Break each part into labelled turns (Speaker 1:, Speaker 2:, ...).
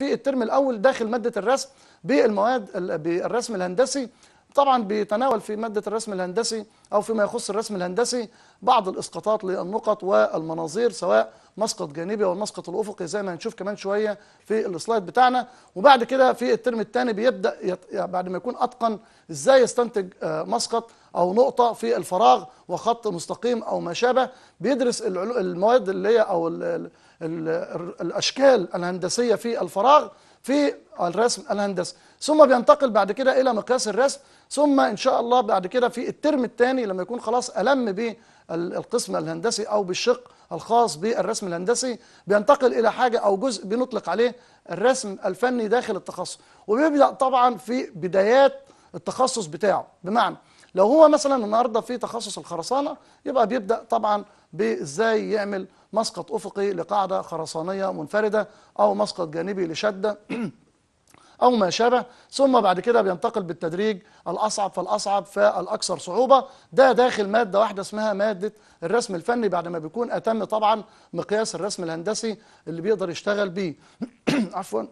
Speaker 1: في الترم الاول داخل ماده الرسم بالمواد بالرسم الهندسي طبعا بيتناول في ماده الرسم الهندسي او فيما يخص الرسم الهندسي بعض الاسقاطات للنقط والمناظير سواء مسقط جانبي او المسقط الافقي زي ما هنشوف كمان شويه في السلايد بتاعنا وبعد كده في الترم الثاني بيبدا يعني بعد ما يكون اتقن ازاي يستنتج آه، مسقط أو نقطة في الفراغ وخط مستقيم أو ما شابه بيدرس المواد اللي هي أو الـ الـ الـ الأشكال الهندسية في الفراغ في الرسم الهندسي ثم بينتقل بعد كده إلى مقياس الرسم ثم إن شاء الله بعد كده في الترم الثاني لما يكون خلاص ألم بالقسم الهندسي أو بالشق الخاص بالرسم الهندسي بينتقل إلى حاجة أو جزء بنطلق عليه الرسم الفني داخل التخصص وبيبدأ طبعا في بدايات التخصص بتاعه بمعنى لو هو مثلا النهارده في تخصص الخرسانه يبقى بيبدا طبعا بازاي يعمل مسقط افقي لقاعده خرسانيه منفرده او مسقط جانبي لشده او ما شابه ثم بعد كده بينتقل بالتدريج الاصعب فالاصعب فالاكثر صعوبه ده داخل ماده واحده اسمها ماده الرسم الفني بعد ما بيكون اتم طبعا مقياس الرسم الهندسي اللي بيقدر يشتغل بيه عفوا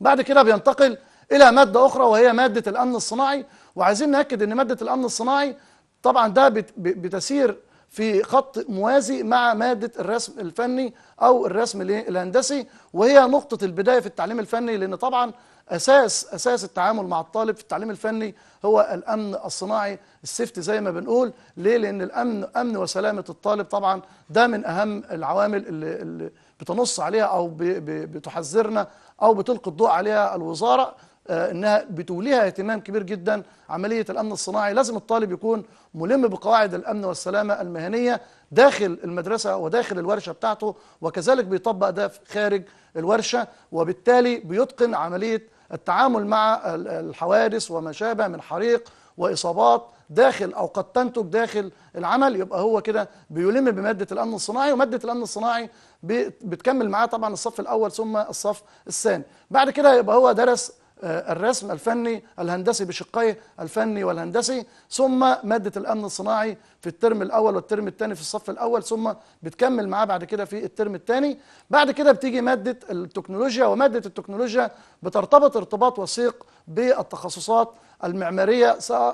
Speaker 1: بعد كده بينتقل الى ماده اخرى وهي ماده الامن الصناعي وعايزين ناكد ان ماده الامن الصناعي طبعا ده بتسير في خط موازي مع مادة الرسم الفني أو الرسم الهندسي وهي نقطة البداية في التعليم الفني لأن طبعا أساس أساس التعامل مع الطالب في التعليم الفني هو الأمن الصناعي السيفتي زي ما بنقول ليه؟ لأن الأمن أمن وسلامة الطالب طبعا ده من أهم العوامل اللي, اللي بتنص عليها أو بتحذرنا أو بتلقي الضوء عليها الوزارة آه، انها بتوليها اهتمام كبير جدا عمليه الامن الصناعي لازم الطالب يكون ملم بقواعد الامن والسلامه المهنيه داخل المدرسه وداخل الورشه بتاعته وكذلك بيطبق ده خارج الورشه وبالتالي بيتقن عمليه التعامل مع الحوادث وما شابه من حريق واصابات داخل او قد تنتج داخل العمل يبقى هو كده بيلم بماده الامن الصناعي وماده الامن الصناعي بتكمل معاه طبعا الصف الاول ثم الصف الثاني بعد كده يبقى هو درس آه، الرسم الفني الهندسي بشقيه الفني والهندسي ثم مادة الأمن الصناعي في الترم الأول والترم الثاني في الصف الأول ثم بتكمل معاه بعد كده في الترم الثاني بعد كده بتيجي مادة التكنولوجيا ومادة التكنولوجيا بترتبط ارتباط وثيق بالتخصصات المعمارية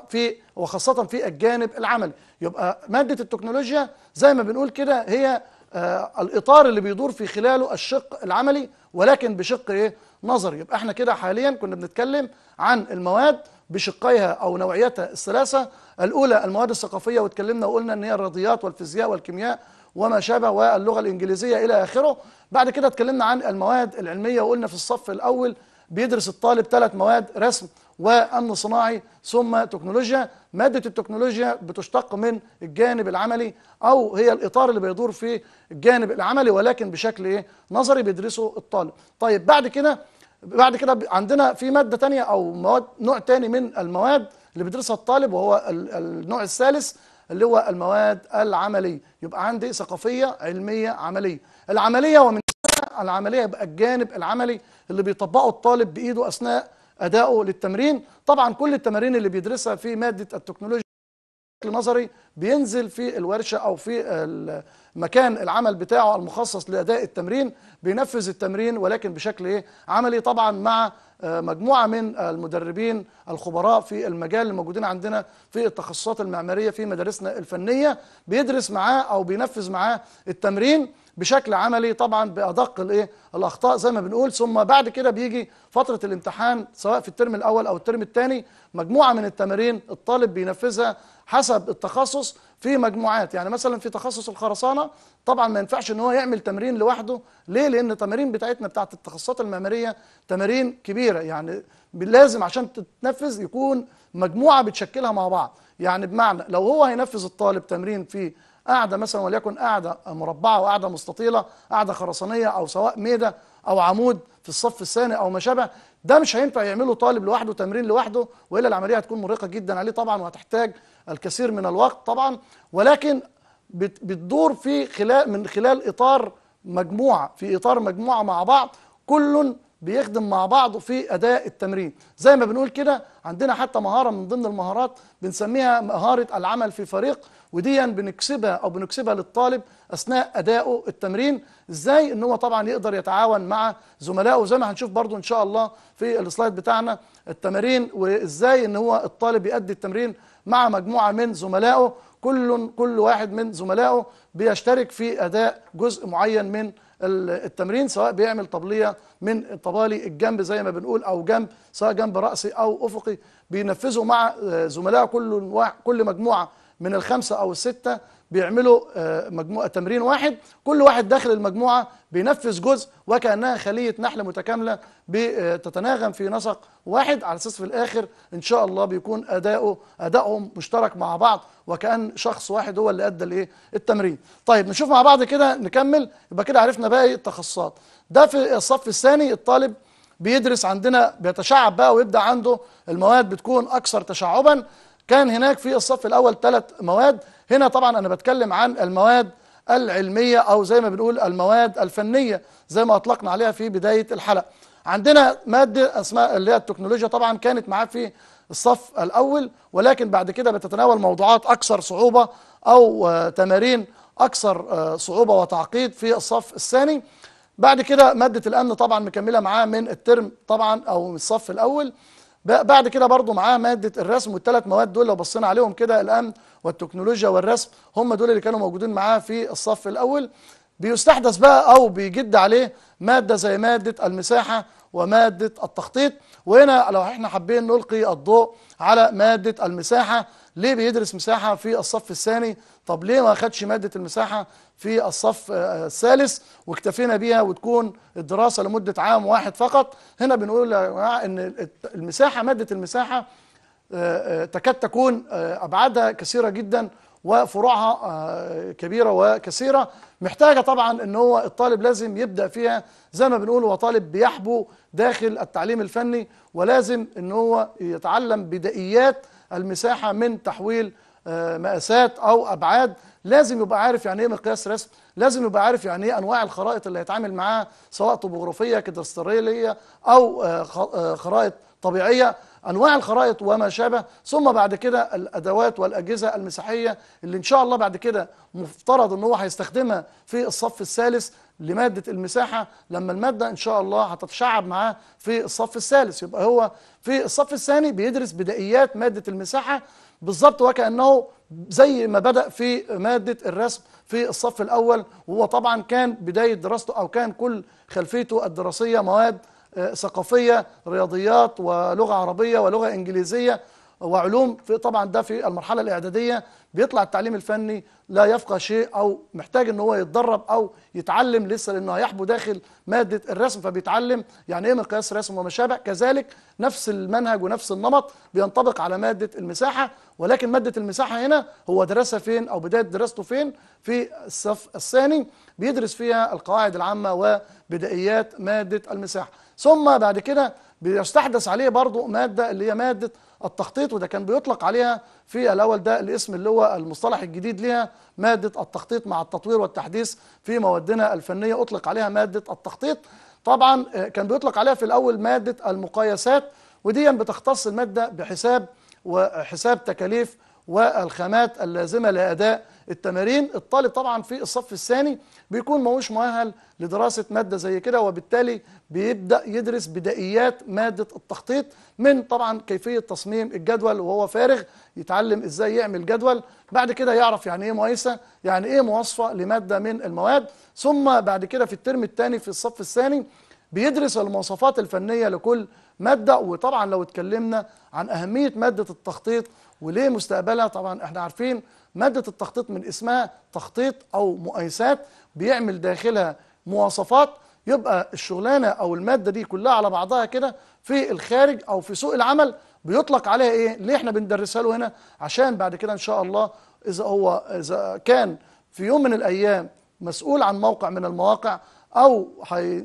Speaker 1: في وخاصة في الجانب العملي يبقى مادة التكنولوجيا زي ما بنقول كده هي آه الإطار اللي بيدور في خلاله الشق العملي ولكن بشق إيه نظري يبقى احنا كده حاليا كنا بنتكلم عن المواد بشقيها او نوعيتها الثلاثه الاولى المواد الثقافيه واتكلمنا وقلنا ان هي الرياضيات والفيزياء والكيمياء وما شابه واللغه الانجليزيه الى اخره بعد كده اتكلمنا عن المواد العلميه وقلنا في الصف الاول بيدرس الطالب ثلاث مواد رسم وامن صناعي ثم تكنولوجيا ماده التكنولوجيا بتشتق من الجانب العملي او هي الاطار اللي بيدور في الجانب العملي ولكن بشكل ايه نظري بيدرسه الطالب طيب بعد كده بعد كده عندنا في ماده تانية او مواد نوع تاني من المواد اللي بيدرسها الطالب وهو النوع الثالث اللي هو المواد العمليه يبقى عندي ثقافيه علميه عمليه العمليه ومن العمليه يبقى الجانب العملي اللي بيطبقه الطالب بايده اثناء اداؤه للتمرين طبعا كل التمارين اللي بيدرسها في ماده التكنولوجيا بشكل نظري بينزل في الورشه او في مكان العمل بتاعه المخصص لاداء التمرين بينفذ التمرين ولكن بشكل ايه عملي طبعا مع مجموعه من المدربين الخبراء في المجال الموجودين عندنا في التخصصات المعماريه في مدارسنا الفنيه بيدرس معاه او بينفذ معاه التمرين بشكل عملي طبعا بادق الايه الاخطاء زي ما بنقول ثم بعد كده بيجي فتره الامتحان سواء في الترم الاول او الترم الثاني مجموعه من التمارين الطالب بينفذها حسب التخصص في مجموعات يعني مثلا في تخصص الخرسانه طبعا ما ينفعش ان هو يعمل تمرين لوحده ليه لان التمارين بتاعتنا بتاعت التخصصات المعماريه تمارين كبيره يعني لازم عشان تتنفذ يكون مجموعه بتشكلها مع بعض يعني بمعنى لو هو هينفذ الطالب تمرين في قاعده مثلا وليكن قاعده مربعه وقاعده مستطيله قاعده خرسانيه او سواء ميده او عمود في الصف الثاني او ما شابه ده مش هينفع يعمله طالب لوحده تمرين لوحده والا العمليه هتكون مرهقه جدا عليه طبعا وهتحتاج الكثير من الوقت طبعا ولكن بتدور في خلال من خلال اطار مجموعه في اطار مجموعه مع بعض كل بيخدم مع بعضه في اداء التمرين زي ما بنقول كده عندنا حتى مهاره من ضمن المهارات بنسميها مهاره العمل في فريق وديا بنكسبها او بنكسبها للطالب اثناء ادائه التمرين ازاي ان هو طبعا يقدر يتعاون مع زملائه زي ما هنشوف برضو ان شاء الله في السلايد بتاعنا التمارين وازاي ان هو الطالب يؤدي التمرين مع مجموعه من زملائه كل كل واحد من زملائه بيشترك في اداء جزء معين من التمرين سواء بيعمل طبليه من طبالي الجنب زي ما بنقول او جنب سواء جنب راسي او افقي بينفذوا مع آه، زملائه كل كل مجموعه من الخمسة أو الستة بيعملوا آه، مجموعة تمرين واحد كل واحد داخل المجموعة بينفذ جزء وكأنها خلية نحل متكاملة بتتناغم في نسق واحد على أساس في الآخر إن شاء الله بيكون أداؤه أدائهم مشترك مع بعض وكأن شخص واحد هو اللي أدى الإيه التمرين طيب نشوف مع بعض كده نكمل يبقى كده عرفنا باقي التخصصات ده في الصف الثاني الطالب بيدرس عندنا بيتشعب بقى ويبدأ عنده المواد بتكون أكثر تشعبا كان هناك في الصف الأول ثلاث مواد هنا طبعا أنا بتكلم عن المواد العلمية أو زي ما بنقول المواد الفنية زي ما أطلقنا عليها في بداية الحلقة عندنا مادة اسمها اللي هي التكنولوجيا طبعا كانت معاه في الصف الأول ولكن بعد كده بتتناول موضوعات أكثر صعوبة أو تمارين أكثر صعوبة وتعقيد في الصف الثاني بعد كده مادة الأمن طبعا مكملة معاه من الترم طبعا أو من الصف الأول بعد كده برضو معاه مادة الرسم والثلاث مواد دول لو بصينا عليهم كده الأمن والتكنولوجيا والرسم هم دول اللي كانوا موجودين معاه في الصف الأول بيستحدث بقى أو بيجد عليه مادة زي مادة المساحة ومادة التخطيط وهنا لو احنا حابين نلقي الضوء على مادة المساحة ليه بيدرس مساحة في الصف الثاني طب ليه ما خدش مادة المساحة في الصف آه، الثالث واكتفينا بيها وتكون الدراسة لمدة عام واحد فقط هنا بنقول ان المساحة مادة المساحة آه، آه، تكاد تكون أبعادها كثيرة جدا وفروعها كبيرة وكثيرة محتاجة طبعا ان هو الطالب لازم يبدأ فيها زي ما بنقول هو طالب بيحبو داخل التعليم الفني ولازم ان هو يتعلم بدائيات المساحة من تحويل آه، مقاسات او ابعاد لازم يبقى عارف يعني ايه مقياس رسم لازم يبقى عارف يعني ايه انواع الخرائط اللي هيتعامل معاها سواء طبوغرافيه كدسترية او آه، آه، خرائط طبيعيه انواع الخرائط وما شابه ثم بعد كده الادوات والاجهزه المساحيه اللي ان شاء الله بعد كده مفترض ان هو هيستخدمها في الصف الثالث لماده المساحه لما الماده ان شاء الله هتتشعب معاه في الصف الثالث يبقى هو في الصف الثاني بيدرس بدائيات ماده المساحه بالظبط وكأنه زي ما بدأ في مادة الرسم في الصف الأول وهو طبعا كان بداية دراسته أو كان كل خلفيته الدراسية مواد آه، ثقافية رياضيات ولغة عربية ولغة إنجليزية وعلوم في طبعا ده في المرحلة الإعدادية بيطلع التعليم الفني لا يفقه شيء او محتاج ان هو يتدرب او يتعلم لسه لانه هيحبو داخل ماده الرسم فبيتعلم يعني ايه مقياس رسم وما شابه كذلك نفس المنهج ونفس النمط بينطبق على ماده المساحه ولكن ماده المساحه هنا هو درسها فين او بدايه دراسته فين في الصف الثاني بيدرس فيها القواعد العامه وبدائيات ماده المساحه ثم بعد كده بيستحدث عليه برضو ماده اللي هي ماده التخطيط وده كان بيطلق عليها في الأول ده الاسم اللي هو المصطلح الجديد ليها مادة التخطيط مع التطوير والتحديث في موادنا الفنية أطلق عليها مادة التخطيط طبعا آه، كان بيطلق عليها في الأول مادة المقايسات ودي بتختص المادة بحساب وحساب تكاليف والخامات اللازمة لأداء التمارين الطالب طبعا في الصف الثاني بيكون موش مؤهل لدراسة مادة زي كده وبالتالي بيبدأ يدرس بدائيات مادة التخطيط من طبعا كيفية تصميم الجدول وهو فارغ يتعلم ازاي يعمل جدول بعد كده يعرف يعني ايه مقايسة يعني ايه مواصفة لمادة من المواد ثم بعد كده في الترم الثاني في الصف الثاني بيدرس المواصفات الفنية لكل مادة وطبعا لو اتكلمنا عن أهمية مادة التخطيط وليه مستقبلها طبعا احنا عارفين مادة التخطيط من اسمها تخطيط أو مؤيسات بيعمل داخلها مواصفات يبقى الشغلانة أو المادة دي كلها على بعضها كده في الخارج أو في سوق العمل بيطلق عليها إيه؟ ليه إحنا بندرسها له هنا؟ عشان بعد كده إن شاء الله إذا هو إذا كان في يوم من الأيام مسؤول عن موقع من المواقع أو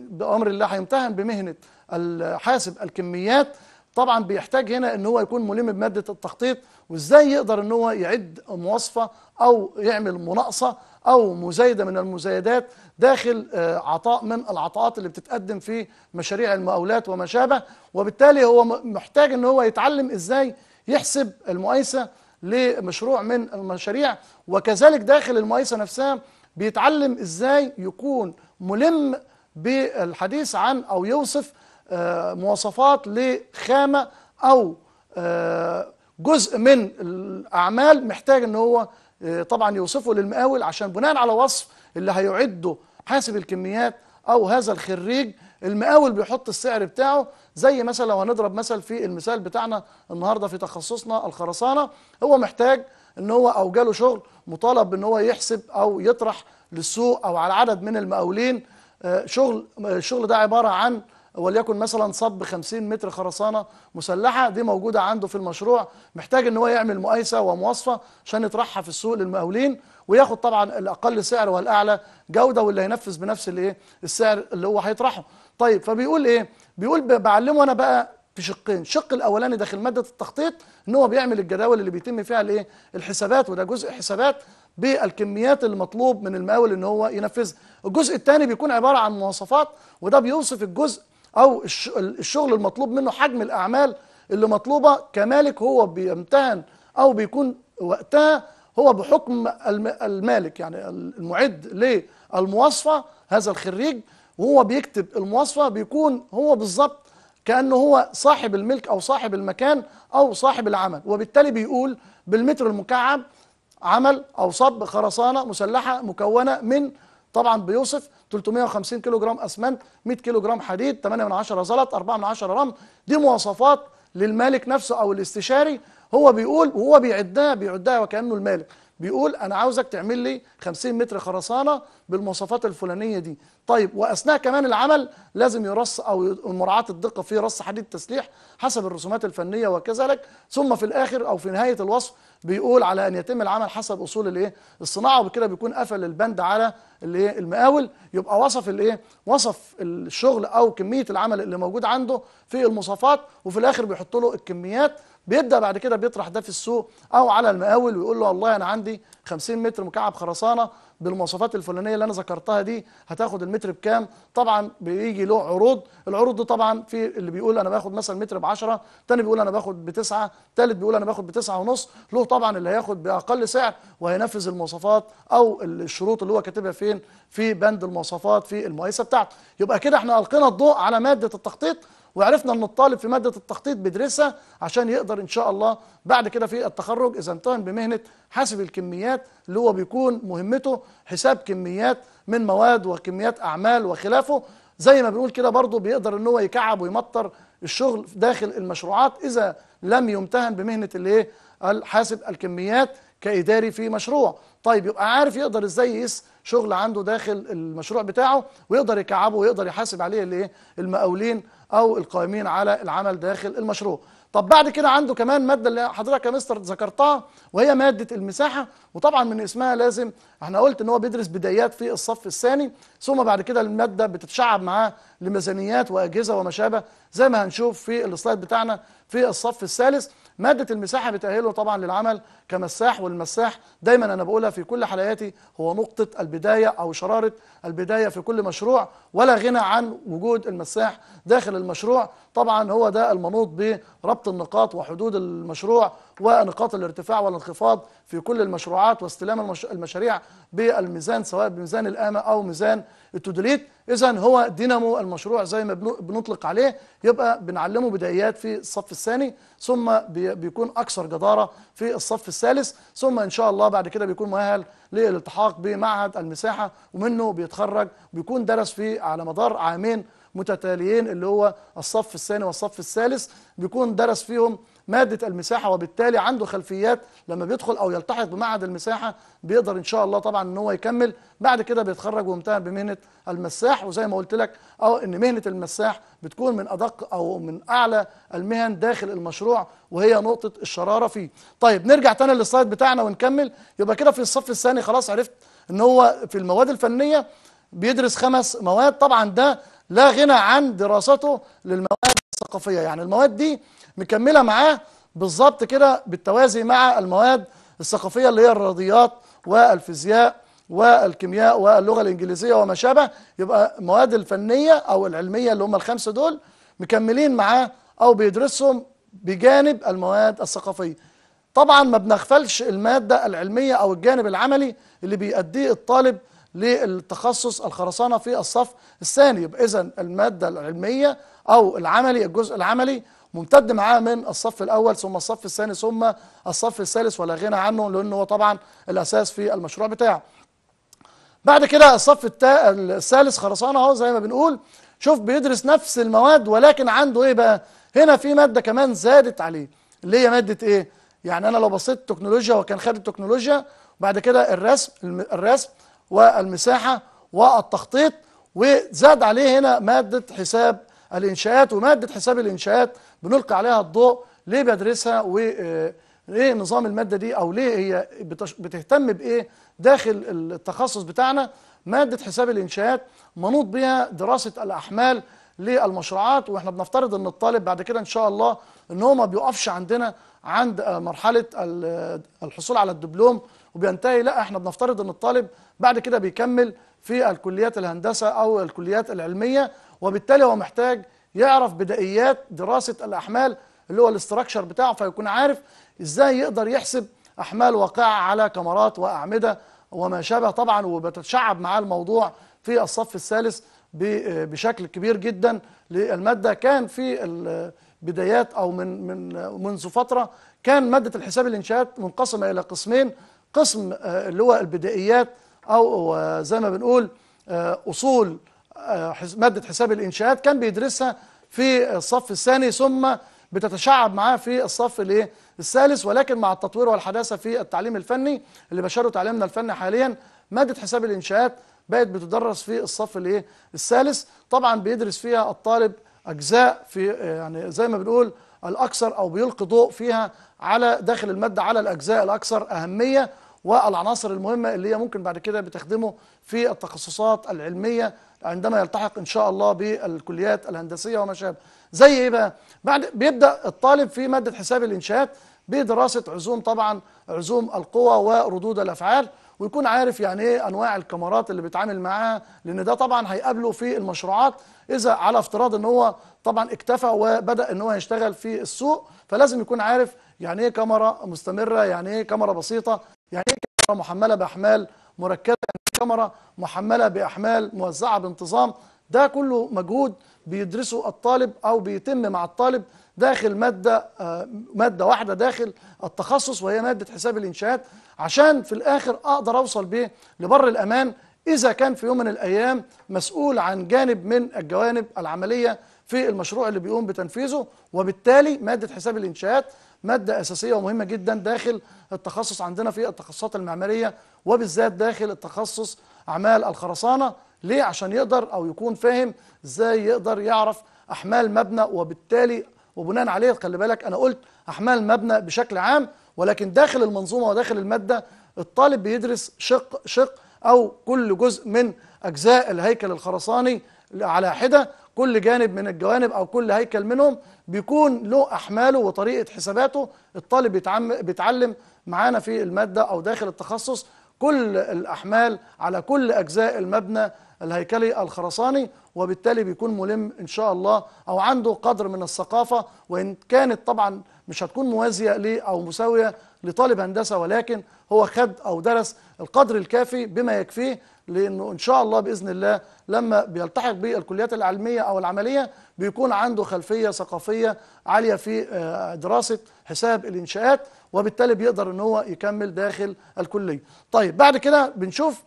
Speaker 1: بأمر الله هيمتهن بمهنة الحاسب الكميات طبعا بيحتاج هنا ان هو يكون ملم بماده التخطيط وازاي يقدر ان هو يعد مواصفه او يعمل مناقصه او مزايده من المزايدات داخل آه، عطاء من العطاءات اللي بتتقدم في مشاريع المقاولات وما شابه وبالتالي هو محتاج ان هو يتعلم ازاي يحسب المؤيسة لمشروع من المشاريع وكذلك داخل المؤيسة نفسها بيتعلم ازاي يكون ملم بالحديث عن او يوصف آه، مواصفات لخامة أو آه، جزء من الأعمال محتاج أن هو آه، طبعا يوصفه للمقاول عشان بناء على وصف اللي هيعده حاسب الكميات أو هذا الخريج المقاول بيحط السعر بتاعه زي مثلا لو هنضرب مثل في المثال بتاعنا النهارده في تخصصنا الخرسانه هو محتاج ان هو او جاله شغل مطالب أنه هو يحسب او يطرح للسوق او على عدد من المقاولين شغل الشغل ده عباره عن وليكن مثلا صب 50 متر خرسانه مسلحه دي موجوده عنده في المشروع محتاج ان هو يعمل مقايسه ومواصفه عشان يطرحها في السوق للمقاولين وياخد طبعا الاقل سعر والاعلى جوده واللي هينفذ بنفس الايه السعر اللي هو هيطرحه طيب فبيقول ايه بيقول بعلمه انا بقى في شقين الشق الاولاني داخل ماده التخطيط ان هو بيعمل الجداول اللي بيتم فيها الايه الحسابات وده جزء حسابات بالكميات اللي مطلوب من المقاول ان هو ينفذها الجزء الثاني بيكون عباره عن مواصفات وده بيوصف الجزء او الشغل المطلوب منه حجم الاعمال اللي مطلوبه كمالك هو بيمتهن او بيكون وقتها هو بحكم المالك يعني المعد للمواصفه هذا الخريج وهو بيكتب المواصفه بيكون هو بالظبط كانه هو صاحب الملك او صاحب المكان او صاحب العمل وبالتالي بيقول بالمتر المكعب عمل او صب خرسانه مسلحه مكونه من طبعا بيوصف 350 كيلو جرام اسمنت 100 كيلو جرام حديد 8 من 10 زلط 4 من 10 رمل دي مواصفات للمالك نفسه او الاستشاري هو بيقول وهو بيعدها بيعدها وكانه المالك بيقول انا عاوزك تعمل لي 50 متر خرسانه بالمواصفات الفلانيه دي طيب واثناء كمان العمل لازم يرص او مراعاه الدقه في رص حديد تسليح حسب الرسومات الفنيه وكذلك ثم في الاخر او في نهايه الوصف بيقول على ان يتم العمل حسب اصول الايه الصناعه وبكده بيكون قفل البند على الايه المقاول يبقى وصف الايه وصف الشغل او كميه العمل اللي موجود عنده في المواصفات وفي الاخر بيحط له الكميات بيبدا بعد كده بيطرح ده في السوق او على المقاول ويقول له والله انا عندي 50 متر مكعب خرسانه بالمواصفات الفلانيه اللي انا ذكرتها دي هتاخد المتر بكام طبعا بيجي له عروض العروض دي طبعا في اللي بيقول انا باخد مثلا متر ب 10 ثاني بيقول انا باخد بتسعة ثالث بيقول انا باخد بتسعة ونص له طبعا اللي هياخد باقل سعر وهينفذ المواصفات او الشروط اللي هو كاتبها فين في بند المواصفات في المقايسه بتاعته يبقى كده احنا القينا الضوء على ماده التخطيط وعرفنا ان الطالب في ماده التخطيط بيدرسها عشان يقدر ان شاء الله بعد كده في التخرج اذا امتهن بمهنه حاسب الكميات اللي هو بيكون مهمته حساب كميات من مواد وكميات اعمال وخلافه زي ما بنقول كده برضه بيقدر ان هو يكعب ويمطر الشغل داخل المشروعات اذا لم يمتهن بمهنه الايه الحاسب الكميات كاداري في مشروع طيب يبقى عارف يقدر ازاي يقيس شغل عنده داخل المشروع بتاعه ويقدر يكعبه ويقدر يحاسب عليه الايه المقاولين او القائمين على العمل داخل المشروع طب بعد كده عنده كمان ماده اللي حضرتك يا مستر ذكرتها وهي ماده المساحه وطبعا من اسمها لازم احنا قلت ان هو بيدرس بدايات في الصف الثاني ثم بعد كده الماده بتتشعب معاه لميزانيات واجهزه وما شابه زي ما هنشوف في السلايد بتاعنا في الصف الثالث مادة المساحة بتأهله طبعا للعمل كمساح والمساح دايما أنا بقولها في كل حلقاتي هو نقطة البداية أو شرارة البداية في كل مشروع ولا غنى عن وجود المساح داخل المشروع طبعا هو ده المنوط بربط النقاط وحدود المشروع ونقاط الارتفاع والانخفاض في كل المشروعات واستلام المشاريع بالميزان سواء بميزان القامة أو ميزان التودوليت اذا هو دينامو المشروع زي ما بنطلق عليه يبقى بنعلمه بدايات في الصف الثاني ثم بيكون اكثر جداره في الصف الثالث ثم ان شاء الله بعد كده بيكون مؤهل للالتحاق بمعهد المساحه ومنه بيتخرج بيكون درس في على مدار عامين متتاليين اللي هو الصف الثاني والصف الثالث بيكون درس فيهم ماده المساحه وبالتالي عنده خلفيات لما بيدخل او يلتحق بمعهد المساحه بيقدر ان شاء الله طبعا ان هو يكمل بعد كده بيتخرج وامتهن بمهنه المساح وزي ما قلت لك اه ان مهنه المساح بتكون من ادق او من اعلى المهن داخل المشروع وهي نقطه الشراره فيه. طيب نرجع تاني للسلايد بتاعنا ونكمل يبقى كده في الصف الثاني خلاص عرفت ان هو في المواد الفنيه بيدرس خمس مواد طبعا ده لا غنى عن دراسته للمواد الثقافيه يعني المواد دي مكمله معاه بالظبط كده بالتوازي مع المواد الثقافيه اللي هي الرياضيات والفيزياء والكيمياء واللغه الانجليزيه وما شابه يبقى المواد الفنيه او العلميه اللي هم الخمسه دول مكملين معاه او بيدرسهم بجانب المواد الثقافيه طبعا ما بنغفلش الماده العلميه او الجانب العملي اللي بيأديه الطالب للتخصص الخرسانه في الصف الثاني يبقى اذا الماده العلميه او العملي الجزء العملي ممتد معاه من الصف الاول ثم الصف الثاني ثم الصف الثالث ولا غنى عنه لان هو طبعا الاساس في المشروع بتاعه بعد كده الصف الثالث خرسانه اهو زي ما بنقول شوف بيدرس نفس المواد ولكن عنده ايه بقى هنا في ماده كمان زادت عليه اللي هي ماده ايه يعني انا لو بصيت تكنولوجيا وكان خد التكنولوجيا وبعد كده الرسم الرسم والمساحه والتخطيط وزاد عليه هنا ماده حساب الإنشاءات ومادة حساب الإنشاءات بنلقي عليها الضوء ليه بدرسها و ايه نظام المادة دي او ليه هي بتهتم بايه داخل التخصص بتاعنا مادة حساب الانشاءات منوط بها دراسة الاحمال للمشروعات واحنا بنفترض ان الطالب بعد كده ان شاء الله ان هو ما بيقفش عندنا عند آه، مرحلة الحصول على الدبلوم وبينتهي لا احنا بنفترض ان الطالب بعد كده بيكمل في الكليات الهندسة او الكليات العلمية وبالتالي هو محتاج يعرف بدائيات دراسه الاحمال اللي هو الاستراكشر بتاعه فيكون عارف ازاي يقدر يحسب احمال واقعه على كاميرات واعمده وما شابه طبعا وبتتشعب معاه الموضوع في الصف الثالث بشكل كبير جدا للماده كان في البدايات او من من منذ فتره كان ماده الحساب الانشاءات منقسمه الى قسمين قسم آه، اللي هو البدائيات او آه، زي ما بنقول آه، اصول آه، مادة حساب الإنشاءات كان بيدرسها في الصف الثاني ثم بتتشعب معاه في الصف الايه الثالث ولكن مع التطوير والحداثه في التعليم الفني اللي بشره تعليمنا الفني حاليا ماده حساب الانشاءات بقت بتدرس في الصف الايه الثالث طبعا بيدرس فيها الطالب اجزاء في آه، يعني زي ما بنقول الاكثر او بيلقي ضوء فيها على داخل الماده على الاجزاء الاكثر اهميه والعناصر المهمه اللي هي ممكن بعد كده بتخدمه في التخصصات العلميه عندما يلتحق ان شاء الله بالكليات الهندسيه وما شابه زي ايه بقى بعد بيبدا الطالب في ماده حساب الانشاءات بدراسه عزوم طبعا عزوم القوى وردود الافعال ويكون عارف يعني ايه انواع الكاميرات اللي بيتعامل معاها لان ده طبعا هيقابله في المشروعات اذا على افتراض ان هو طبعا اكتفى وبدا ان هو يشتغل في السوق فلازم يكون عارف يعني ايه كاميرا مستمره يعني ايه كاميرا بسيطه يعني ايه كاميرا محمله باحمال مركبة كاميرا محملة بأحمال موزعة بانتظام ده كله مجهود بيدرسه الطالب أو بيتم مع الطالب داخل مادة آه، مادة واحدة داخل التخصص وهي مادة حساب الإنشاءات عشان في الآخر أقدر أوصل بيه لبر الأمان إذا كان في يوم من الأيام مسؤول عن جانب من الجوانب العملية في المشروع اللي بيقوم بتنفيذه وبالتالي مادة حساب الإنشاءات مادة أساسية ومهمة جدا داخل التخصص عندنا في التخصصات المعمارية وبالذات داخل التخصص أعمال الخرسانة ليه عشان يقدر أو يكون فاهم إزاي يقدر يعرف أحمال مبنى وبالتالي وبناء عليه خلي بالك أنا قلت أحمال مبنى بشكل عام ولكن داخل المنظومة وداخل المادة الطالب بيدرس شق شق أو كل جزء من أجزاء الهيكل الخرساني على حدة كل جانب من الجوانب أو كل هيكل منهم بيكون له احماله وطريقه حساباته الطالب بيتعلم معانا في الماده او داخل التخصص كل الاحمال على كل اجزاء المبنى الهيكلي الخرساني وبالتالي بيكون ملم ان شاء الله او عنده قدر من الثقافه وان كانت طبعا مش هتكون موازيه ليه او مساويه لطالب هندسه ولكن هو خد او درس القدر الكافي بما يكفيه لانه ان شاء الله باذن الله لما بيلتحق بالكليات العلميه او العمليه بيكون عنده خلفيه ثقافيه عاليه في آه، دراسه حساب الانشاءات وبالتالي بيقدر ان هو يكمل داخل الكليه. طيب بعد كده بنشوف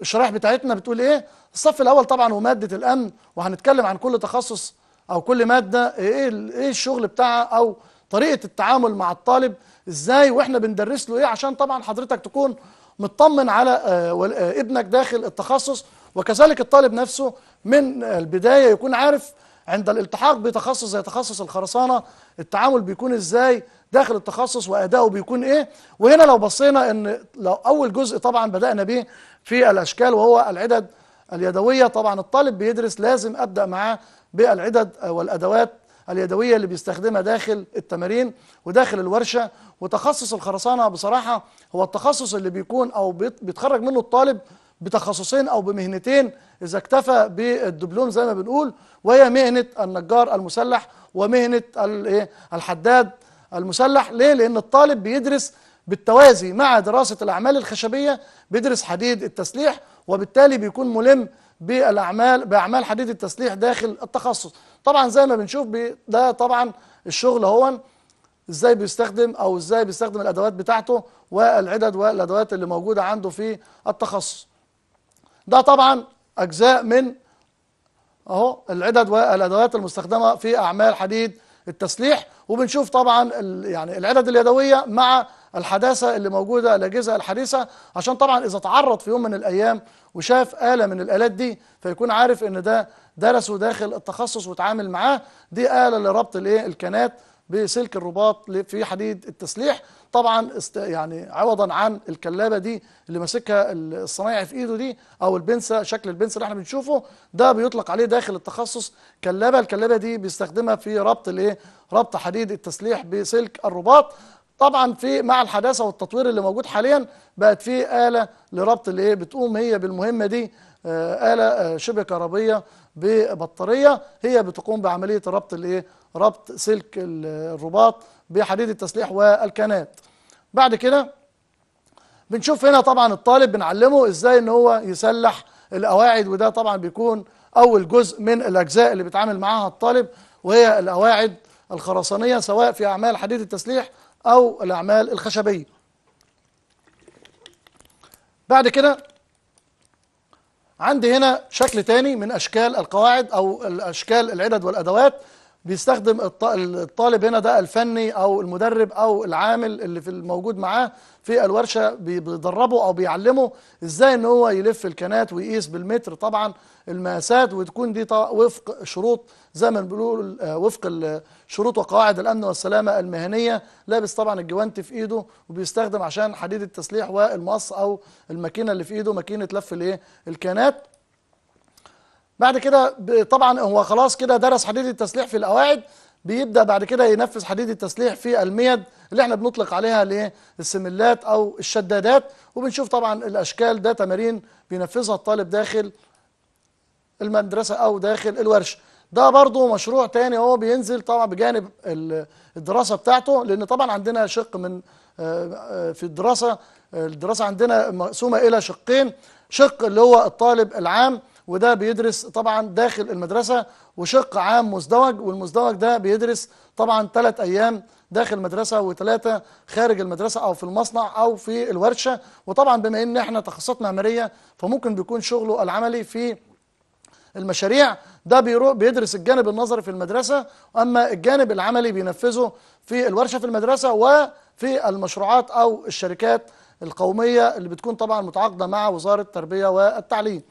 Speaker 1: الشرائح بتاعتنا بتقول ايه؟ الصف الاول طبعا وماده الامن وهنتكلم عن كل تخصص او كل ماده ايه ايه, ايه الشغل بتاعها او طريقه التعامل مع الطالب ازاي واحنا بندرس له ايه عشان طبعا حضرتك تكون مطمن على آه، آه، ابنك داخل التخصص وكذلك الطالب نفسه من البداية يكون عارف عند الالتحاق بتخصص زي تخصص الخرسانة التعامل بيكون ازاي داخل التخصص وأداؤه بيكون ايه وهنا لو بصينا ان لو أول جزء طبعا بدأنا به في الأشكال وهو العدد اليدوية طبعا الطالب بيدرس لازم أبدأ معاه بالعدد والأدوات اليدوية اللي بيستخدمها داخل التمارين وداخل الورشة وتخصص الخرسانة بصراحة هو التخصص اللي بيكون أو بيتخرج منه الطالب بتخصصين أو بمهنتين إذا اكتفى بالدبلوم زي ما بنقول وهي مهنة النجار المسلح ومهنة الحداد المسلح ليه؟ لأن الطالب بيدرس بالتوازي مع دراسة الأعمال الخشبية بيدرس حديد التسليح وبالتالي بيكون ملم بالاعمال باعمال حديد التسليح داخل التخصص طبعا زي ما بنشوف ده طبعا الشغل هو ازاي بيستخدم او ازاي بيستخدم الادوات بتاعته والعدد والادوات اللي موجوده عنده في التخصص ده طبعا اجزاء من اهو العدد والادوات المستخدمه في اعمال حديد التسليح وبنشوف طبعا يعني العدد اليدويه مع الحداثة اللي موجودة الأجهزة الحديثة عشان طبعا إذا تعرض في يوم من الأيام وشاف آلة من الآلات دي فيكون عارف إن ده درسه داخل التخصص وتعامل معاه دي آلة لربط الإيه الكنات بسلك الرباط في حديد التسليح طبعا يعني عوضا عن الكلابه دي اللي ماسكها الصنايعي في ايده دي او البنسه شكل البنسه اللي احنا بنشوفه ده بيطلق عليه داخل التخصص كلابه الكلابه دي بيستخدمها في ربط الايه ربط حديد التسليح بسلك الرباط طبعا في مع الحداثه والتطوير اللي موجود حاليا بقت في اله لربط الايه بتقوم هي بالمهمه دي آه، اله آه، شبه كهربيه ببطاريه هي بتقوم بعمليه ربط الايه ربط سلك الرباط بحديد التسليح والكانات بعد كده بنشوف هنا طبعا الطالب بنعلمه ازاي ان هو يسلح القواعد وده طبعا بيكون اول جزء من الاجزاء اللي بيتعامل معاها الطالب وهي القواعد الخرسانيه سواء في اعمال حديد التسليح أو الأعمال الخشبية بعد كده عندي هنا شكل تاني من أشكال القواعد أو الأشكال العدد والأدوات بيستخدم الطالب هنا ده الفني او المدرب او العامل اللي في الموجود معاه في الورشه بيدربه او بيعلمه ازاي ان هو يلف الكنات ويقيس بالمتر طبعا المقاسات وتكون دي وفق شروط زي ما بنقول آه، وفق شروط وقواعد الامن والسلامه المهنيه لابس طبعا الجوانتي في ايده وبيستخدم عشان حديد التسليح والمقص او الماكينه اللي في ايده ماكينه لف الايه الكنات بعد كده طبعا هو خلاص كده درس حديد التسليح في القواعد بيبدا بعد كده ينفذ حديد التسليح في الميد اللي احنا بنطلق عليها الايه السملات او الشدادات وبنشوف طبعا الاشكال ده تمارين بينفذها الطالب داخل المدرسه او داخل الورش ده برضه مشروع تاني هو بينزل طبعا بجانب الدراسه بتاعته لان طبعا عندنا شق من آه، آه، في الدراسه الدراسه عندنا مقسومه الى شقين شق اللي هو الطالب العام وده بيدرس طبعا داخل المدرسة وشق عام مزدوج والمزدوج ده بيدرس طبعا ثلاث أيام داخل المدرسة وثلاثة خارج المدرسة أو في المصنع أو في الورشة وطبعا بما إن إحنا تخصصات معمارية فممكن بيكون شغله العملي في المشاريع ده بيدرس الجانب النظري في المدرسة أما الجانب العملي بينفذه في الورشة في المدرسة وفي المشروعات أو الشركات القومية اللي بتكون طبعا متعاقدة مع وزارة التربية والتعليم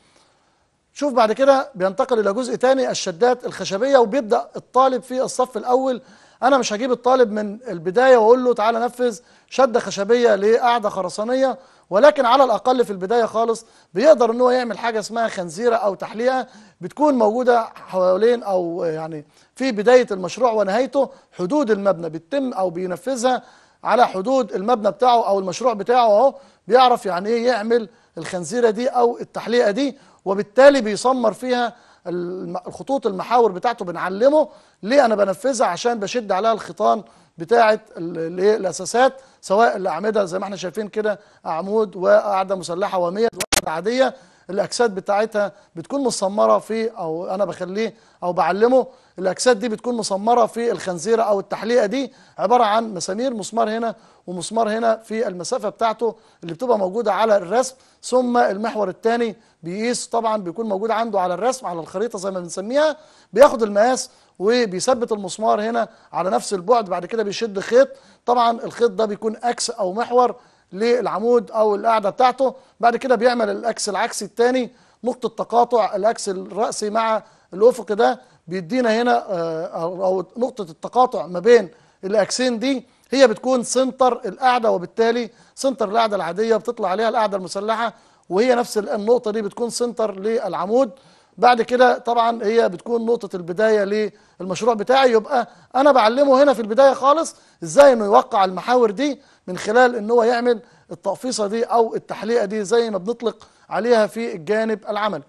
Speaker 1: شوف بعد كده بينتقل إلى جزء تاني الشدات الخشبية وبيبدأ الطالب في الصف الأول أنا مش هجيب الطالب من البداية وأقول له تعالى نفذ شدة خشبية لقاعدة خرسانية ولكن على الأقل في البداية خالص بيقدر إن هو يعمل حاجة اسمها خنزيرة أو تحليقة بتكون موجودة حوالين أو يعني في بداية المشروع ونهايته حدود المبنى بتتم أو بينفذها على حدود المبنى بتاعه أو المشروع بتاعه أهو بيعرف يعني إيه يعمل الخنزيرة دي أو التحليقة دي وبالتالي بيصمر فيها الخطوط المحاور بتاعته بنعلمه ليه انا بنفذها عشان بشد عليها الخيطان بتاعه الاساسات سواء الاعمده زي ما احنا شايفين كده عمود وقاعده مسلحه ومية وقاعده عاديه الاكسات بتاعتها بتكون مصمره في او انا بخليه او بعلمه الاكسات دي بتكون مصمره في الخنزيره او التحليقه دي عباره عن مسامير مسمار هنا ومسمار هنا في المسافه بتاعته اللي بتبقى موجوده على الرسم ثم المحور الثاني بيقيس طبعا بيكون موجود عنده على الرسم على الخريطه زي ما بنسميها بياخد المقاس وبيثبت المسمار هنا على نفس البعد بعد كده بيشد خيط طبعا الخيط ده بيكون اكس او محور للعمود او القاعده بتاعته بعد كده بيعمل الاكس العكسي الثاني نقطه تقاطع الاكس الراسي مع الافق ده بيدينا هنا آه، او نقطه التقاطع ما بين الاكسين دي هي بتكون سنتر القاعده وبالتالي سنتر القاعده العاديه بتطلع عليها القاعده المسلحه وهي نفس النقطه دي بتكون سنتر للعمود بعد كده طبعا هي بتكون نقطه البدايه للمشروع بتاعي يبقى انا بعلمه هنا في البدايه خالص ازاي انه يوقع المحاور دي من خلال ان هو يعمل التقفيصه دي او التحليقه دي زي ما بنطلق عليها في الجانب العملي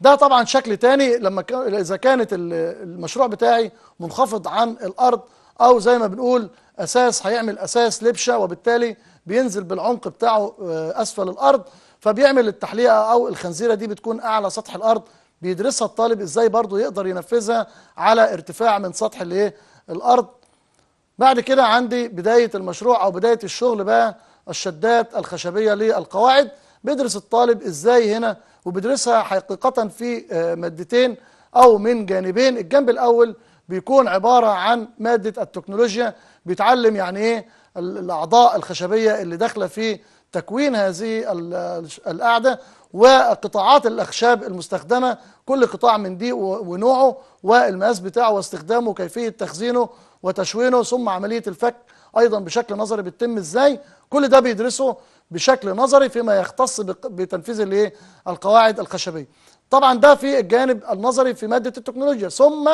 Speaker 1: ده طبعا شكل تاني لما اذا كانت المشروع بتاعي منخفض عن الارض او زي ما بنقول اساس هيعمل اساس لبشه وبالتالي بينزل بالعمق بتاعه آه، اسفل الارض فبيعمل التحليقه او الخنزيره دي بتكون اعلى سطح الارض بيدرسها الطالب ازاي برضه يقدر ينفذها على ارتفاع من سطح الايه الارض بعد كده عندي بداية المشروع أو بداية الشغل بقى الشدات الخشبية للقواعد بيدرس الطالب إزاي هنا وبيدرسها حقيقة في آه، مادتين أو من جانبين الجنب الأول بيكون عبارة عن مادة التكنولوجيا بيتعلم يعني إيه الأعضاء الخشبية اللي داخلة في تكوين هذه القاعدة وقطاعات الأخشاب المستخدمة كل قطاع من دي ونوعه والمقاس بتاعه واستخدامه وكيفية تخزينه وتشوينه ثم عملية الفك أيضا بشكل نظري بتتم إزاي كل ده بيدرسه بشكل نظري فيما يختص بتنفيذ إيه؟ القواعد الخشبية طبعا ده في الجانب النظري في مادة التكنولوجيا ثم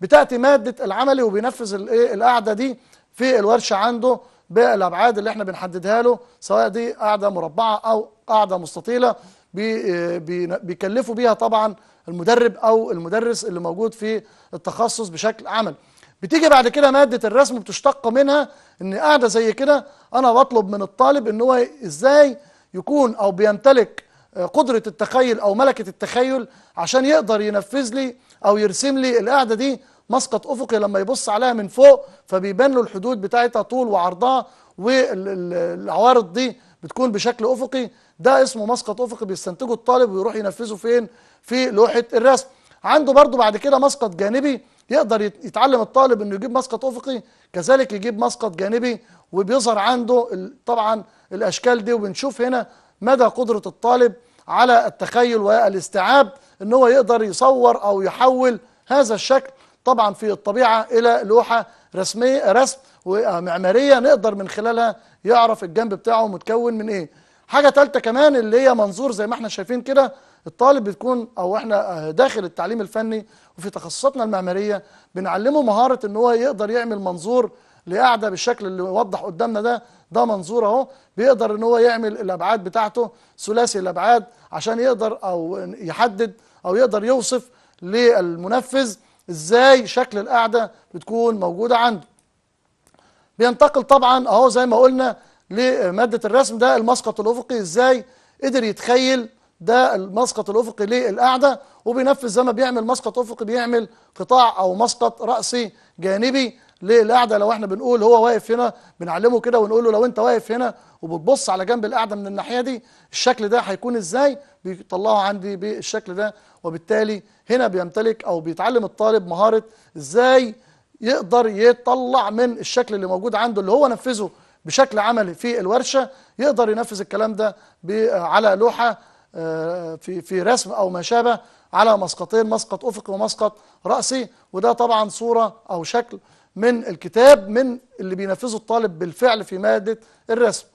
Speaker 1: بتأتي مادة العملي وبينفذ إيه؟ القاعدة دي في الورشة عنده بالأبعاد اللي احنا بنحددها له سواء دي قاعدة مربعة أو قاعدة مستطيلة بيكلفوا بيها طبعا المدرب أو المدرس اللي موجود في التخصص بشكل عملي بتيجي بعد كده ماده الرسم بتشتق منها ان قاعده زي كده انا بطلب من الطالب ان هو ازاي يكون او بيمتلك آه، قدره التخيل او ملكه التخيل عشان يقدر ينفذ لي او يرسم لي القاعده دي مسقط افقي لما يبص عليها من فوق فبيبان له الحدود بتاعتها طول وعرضها والعوارض دي بتكون بشكل افقي ده اسمه مسقط افقي بيستنتجه الطالب ويروح ينفذه فين في لوحه الرسم عنده برضو بعد كده مسقط جانبي يقدر يتعلم الطالب انه يجيب مسقط افقي كذلك يجيب مسقط جانبي وبيظهر عنده طبعا الاشكال دي وبنشوف هنا مدى قدره الطالب على التخيل والاستيعاب ان هو يقدر يصور او يحول هذا الشكل طبعا في الطبيعه الى لوحه رسميه رسم ومعماريه نقدر من خلالها يعرف الجنب بتاعه متكون من ايه حاجه ثالثه كمان اللي هي منظور زي ما احنا شايفين كده الطالب بتكون او احنا آه، داخل التعليم الفني وفي تخصصاتنا المعماريه بنعلمه مهاره ان هو يقدر يعمل منظور لقاعده بالشكل اللي وضح قدامنا ده ده منظور اهو بيقدر ان هو يعمل الابعاد بتاعته ثلاثي الابعاد عشان يقدر او يحدد او يقدر يوصف للمنفذ ازاي شكل القاعده بتكون موجوده عنده بينتقل طبعا اهو زي ما قلنا لماده الرسم ده المسقط الافقي ازاي قدر يتخيل ده المسقط الافقي للقاعده وبينفذ زي ما بيعمل مسقط افقي بيعمل قطاع او مسقط راسي جانبي للقعده لو احنا بنقول هو واقف هنا بنعلمه كده ونقول له لو انت واقف هنا وبتبص على جنب القعده من الناحيه دي الشكل ده هيكون ازاي بيطلعه عندي بالشكل ده وبالتالي هنا بيمتلك او بيتعلم الطالب مهاره ازاي يقدر يطلع من الشكل اللي موجود عنده اللي هو نفذه بشكل عملي في الورشه يقدر ينفذ الكلام ده على لوحه آه، في في رسم أو ما شابه على مسقطين مسقط أفقي ومسقط رأسي وده طبعا صورة أو شكل من الكتاب من اللي بينفذه الطالب بالفعل في مادة الرسم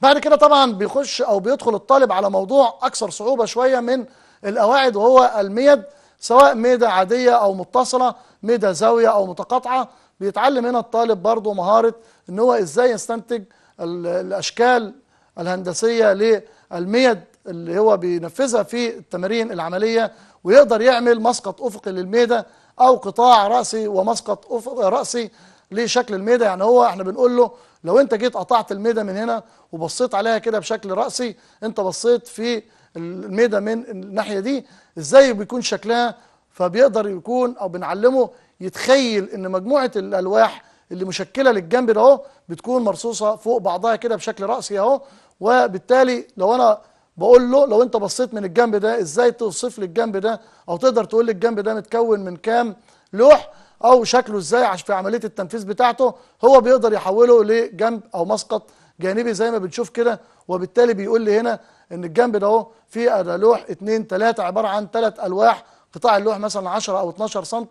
Speaker 1: بعد كده طبعا بيخش أو بيدخل الطالب على موضوع أكثر صعوبة شوية من القواعد وهو الميد سواء ميدة عادية أو متصلة ميدة زاوية أو متقاطعة بيتعلم هنا الطالب برضو مهارة إن هو إزاي يستنتج الأشكال الهندسية للميد الميد اللي هو بينفذها في التمارين العملية ويقدر يعمل مسقط أفقي للميدة أو قطاع رأسي ومسقط أفق رأسي لشكل الميدة يعني هو احنا بنقول له لو انت جيت قطعت الميدة من هنا وبصيت عليها كده بشكل رأسي انت بصيت في الميدة من الناحية دي ازاي بيكون شكلها فبيقدر يكون او بنعلمه يتخيل ان مجموعة الالواح اللي مشكله للجنب ده اهو بتكون مرصوصه فوق بعضها كده بشكل راسي اهو وبالتالي لو انا بقول له لو انت بصيت من الجنب ده ازاي توصف لي الجنب ده او تقدر تقول لي الجنب ده متكون من كام لوح او شكله ازاي في عمليه التنفيذ بتاعته هو بيقدر يحوله لجنب او مسقط جانبي زي ما بنشوف كده وبالتالي بيقول لي هنا ان الجنب ده اهو فيه لوح 2 3 عباره عن ثلاث الواح قطاع اللوح مثلا 10 او 12 سم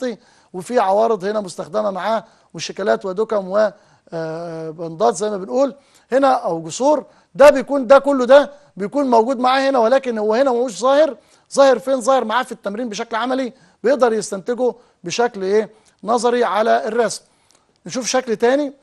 Speaker 1: وفي عوارض هنا مستخدمه معاه وشيكلات ودكم وبندات آه، آه، زي ما بنقول هنا او جسور ده بيكون ده كله ده بيكون موجود معاه هنا ولكن هو هنا مش ظاهر ظاهر فين ظاهر معاه في التمرين بشكل عملي بيقدر يستنتجه بشكل ايه نظري على الرسم نشوف شكل تاني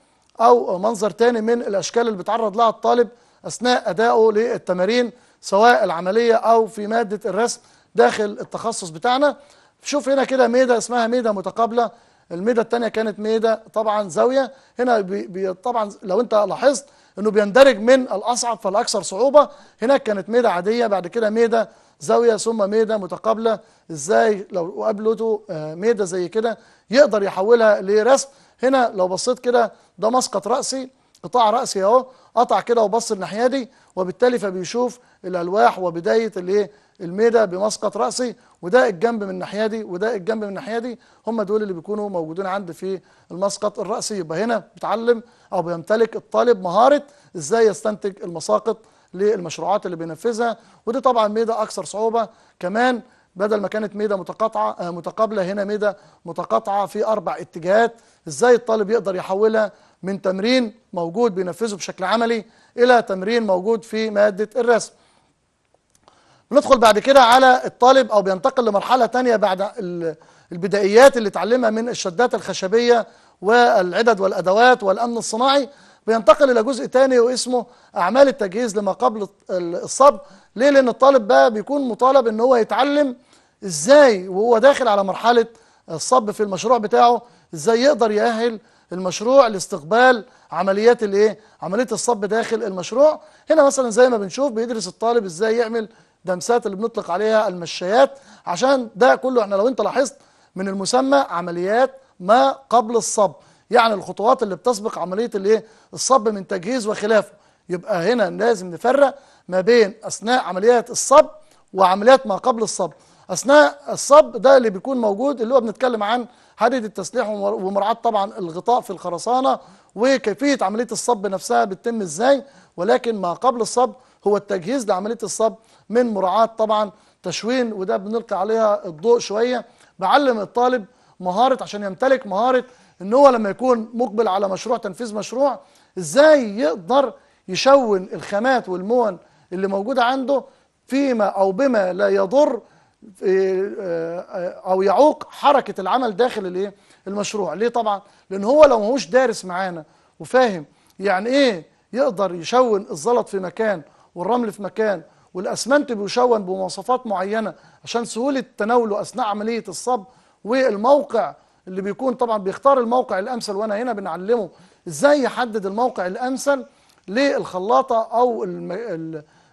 Speaker 1: او منظر تاني من الاشكال اللي بيتعرض لها الطالب اثناء ادائه للتمارين سواء العمليه او في ماده الرسم داخل التخصص بتاعنا شوف هنا كده ميدة اسمها ميدة متقابلة الميدة التانية كانت ميدة طبعا زاوية هنا بي طبعا لو انت لاحظت انه بيندرج من الاصعب فالاكثر صعوبة هناك كانت ميدة عادية بعد كده ميدة زاوية ثم ميدة متقابلة ازاي لو قابلته آه، ميدة زي كده يقدر يحولها لرسم هنا لو بصيت كده ده مسقط رأسي قطاع رأسي اهو قطع كده وبص الناحية دي وبالتالي فبيشوف الالواح وبداية الايه الميدا بمسقط رأسي وده الجنب من الناحية دي وده الجنب من الناحية دي هم دول اللي بيكونوا موجودين عندي في المسقط الرأسي يبقى هنا بيتعلم أو بيمتلك الطالب مهارة إزاي يستنتج المساقط للمشروعات اللي بينفذها ودي طبعا ميدا أكثر صعوبة كمان بدل ما كانت ميدا متقاطعة آه، متقابلة هنا ميدا متقاطعة في أربع اتجاهات إزاي الطالب يقدر يحولها من تمرين موجود بينفذه بشكل عملي إلى تمرين موجود في مادة الرسم ندخل بعد كده على الطالب او بينتقل لمرحله ثانيه بعد البدائيات اللي اتعلمها من الشدات الخشبيه والعدد والادوات والامن الصناعي بينتقل الى جزء ثاني واسمه اعمال التجهيز لما قبل الصب ليه لان الطالب بقى بيكون مطالب ان هو يتعلم ازاي وهو داخل على مرحله الصب في المشروع بتاعه ازاي يقدر يأهل المشروع لاستقبال عمليات الايه عمليه الصب داخل المشروع هنا مثلا زي ما بنشوف بيدرس الطالب ازاي يعمل دمسات اللي بنطلق عليها المشيات عشان ده كله احنا لو انت لاحظت من المسمى عمليات ما قبل الصب يعني الخطوات اللي بتسبق عمليه الايه الصب من تجهيز وخلافه يبقى هنا لازم نفرق ما بين اثناء عمليات الصب وعمليات ما قبل الصب اثناء الصب ده اللي بيكون موجود اللي هو بنتكلم عن حديد التسليح ومراعاه طبعا الغطاء في الخرسانه وكيفيه عمليه الصب نفسها بتتم ازاي ولكن ما قبل الصب هو التجهيز لعملية الصب من مراعاة طبعا تشوين وده بنلقي عليها الضوء شوية بعلم الطالب مهارة عشان يمتلك مهارة ان هو لما يكون مقبل على مشروع تنفيذ مشروع ازاي يقدر يشون الخامات والمون اللي موجودة عنده فيما او بما لا يضر آه، آه، او يعوق حركة العمل داخل الايه المشروع ليه طبعا لان هو لو ماهوش دارس معانا وفاهم يعني ايه يقدر يشون الزلط في مكان والرمل في مكان والاسمنت بيشون بمواصفات معينه عشان سهوله تناوله اثناء عمليه الصب والموقع اللي بيكون طبعا بيختار الموقع الامثل وانا هنا بنعلمه ازاي يحدد الموقع الامثل للخلاطه او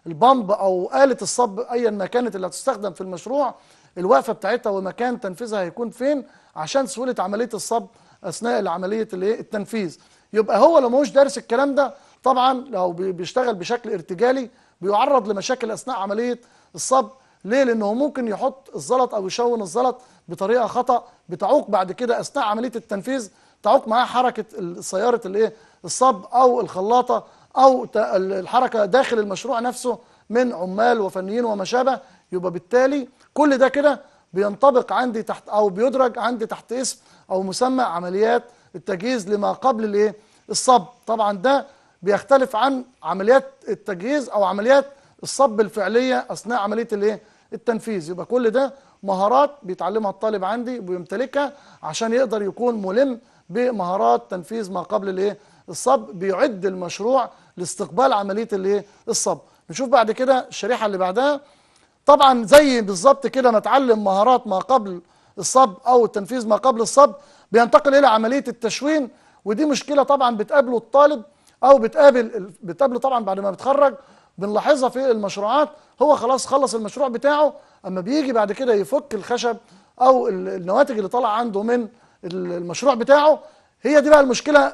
Speaker 1: البامب او اله الصب ايا ما كانت اللي هتستخدم في المشروع الوقفه بتاعتها ومكان تنفيذها هيكون فين عشان سهوله عمليه الصب اثناء عمليه التنفيذ يبقى هو لو ماهوش دارس الكلام ده طبعا لو بيشتغل بشكل ارتجالي بيعرض لمشاكل اثناء عمليه الصب ليه لانه ممكن يحط الزلط او يشون الزلط بطريقه خطا بتعوق بعد كده اثناء عمليه التنفيذ تعوق معاه حركه سياره الايه الصب او الخلاطه او الحركه داخل المشروع نفسه من عمال وفنيين وما شابه يبقى بالتالي كل ده كده بينطبق عندي تحت او بيدرج عندي تحت اسم او مسمى عمليات التجهيز لما قبل الايه الصب طبعا ده بيختلف عن عمليات التجهيز او عمليات الصب الفعليه اثناء عمليه الايه التنفيذ يبقى كل ده مهارات بيتعلمها الطالب عندي وبيمتلكها عشان يقدر يكون ملم بمهارات تنفيذ ما قبل الايه الصب بيعد المشروع لاستقبال عمليه الايه الصب نشوف بعد كده الشريحه اللي بعدها طبعا زي بالظبط كده ما اتعلم مهارات ما قبل الصب او تنفيذ ما قبل الصب بينتقل الى عمليه التشوين ودي مشكله طبعا بتقابله الطالب او بتقابل بتقابله طبعا بعد ما بتخرج بنلاحظها في المشروعات هو خلاص خلص المشروع بتاعه اما بيجي بعد كده يفك الخشب او النواتج اللي طالعه عنده من المشروع بتاعه هي دي بقى المشكله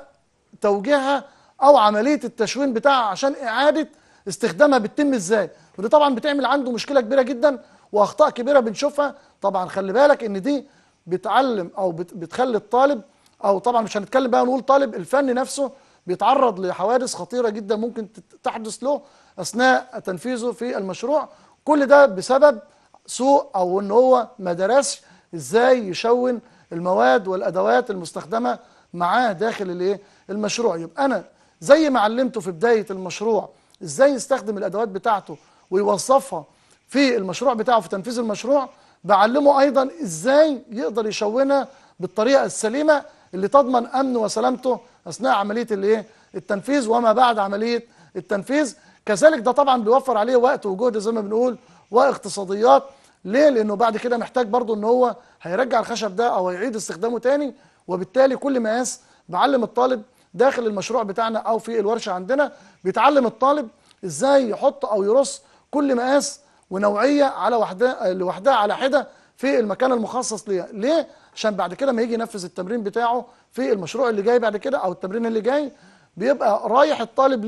Speaker 1: توجيهها او عمليه التشوين بتاعها عشان اعاده استخدامها بتتم ازاي ودي طبعا بتعمل عنده مشكله كبيره جدا واخطاء كبيره بنشوفها طبعا خلي بالك ان دي بتعلم او بتخلي الطالب او طبعا مش هنتكلم بقى نقول طالب الفن نفسه بيتعرض لحوادث خطيره جدا ممكن تحدث له اثناء تنفيذه في المشروع كل ده بسبب سوء او ان هو ما درسش ازاي يشون المواد والادوات المستخدمه معاه داخل الايه المشروع يبقى انا زي ما علمته في بدايه المشروع ازاي يستخدم الادوات بتاعته ويوظفها في المشروع بتاعه في تنفيذ المشروع بعلمه ايضا ازاي يقدر يشونها بالطريقه السليمه اللي تضمن امنه وسلامته اثناء عمليه الايه التنفيذ وما بعد عمليه التنفيذ كذلك ده طبعا بيوفر عليه وقت وجهد زي ما بنقول واقتصاديات ليه لانه بعد كده محتاج برضه ان هو هيرجع الخشب ده او هيعيد استخدامه تاني وبالتالي كل مقاس بعلم الطالب داخل المشروع بتاعنا او في الورشه عندنا بيتعلم الطالب ازاي يحط او يرص كل مقاس ونوعيه على وحده لوحدها على حده في المكان المخصص ليها ليه عشان بعد كده ما يجي ينفذ التمرين بتاعه في المشروع اللي جاي بعد كده او التمرين اللي جاي بيبقى رايح الطالب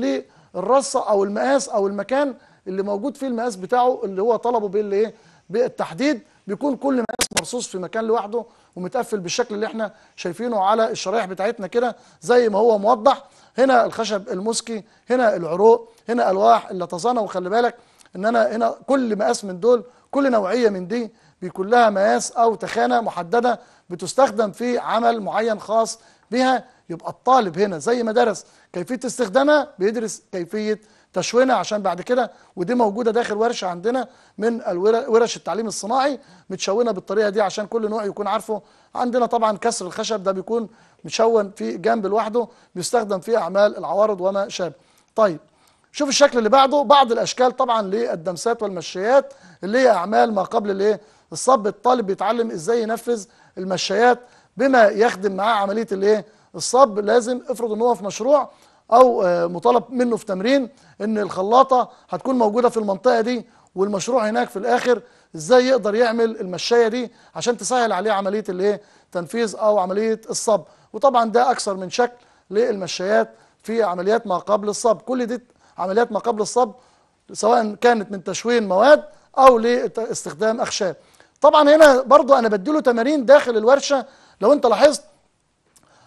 Speaker 1: للرصه او المقاس او المكان اللي موجود فيه المقاس بتاعه اللي هو طلبه بالايه بالتحديد بيكون كل مقاس مرصوص في مكان لوحده ومتقفل بالشكل اللي احنا شايفينه على الشرايح بتاعتنا كده زي ما هو موضح هنا الخشب المسكي هنا العروق هنا الواح اللطزانه وخلي بالك ان انا هنا كل مقاس من دول كل نوعيه من دي بيكون لها مقاس او تخانه محدده بتستخدم في عمل معين خاص بها يبقى الطالب هنا زي ما درس كيفيه استخدامها بيدرس كيفيه تشوينها عشان بعد كده ودي موجوده داخل ورشه عندنا من ورش التعليم الصناعي متشونه بالطريقه دي عشان كل نوع يكون عارفه عندنا طبعا كسر الخشب ده بيكون متشون في جنب لوحده بيستخدم في اعمال العوارض وما شابه طيب شوف الشكل اللي بعده بعض الاشكال طبعا للدمسات والمشيات اللي هي اعمال ما قبل الايه الصب الطالب بيتعلم ازاي ينفذ المشايات بما يخدم معاه عمليه الايه الصب لازم افرض ان هو في مشروع او آه، مطالب منه في تمرين ان الخلاطه هتكون موجوده في المنطقه دي والمشروع هناك في الاخر ازاي يقدر يعمل المشايه دي عشان تسهل عليه عمليه الايه تنفيذ او عمليه الصب وطبعا ده اكثر من شكل للمشايات في عمليات ما قبل الصب كل دي عمليات ما قبل الصب سواء كانت من تشوين مواد او لاستخدام اخشاب طبعا هنا برضو انا بديله تمارين داخل الورشه لو انت لاحظت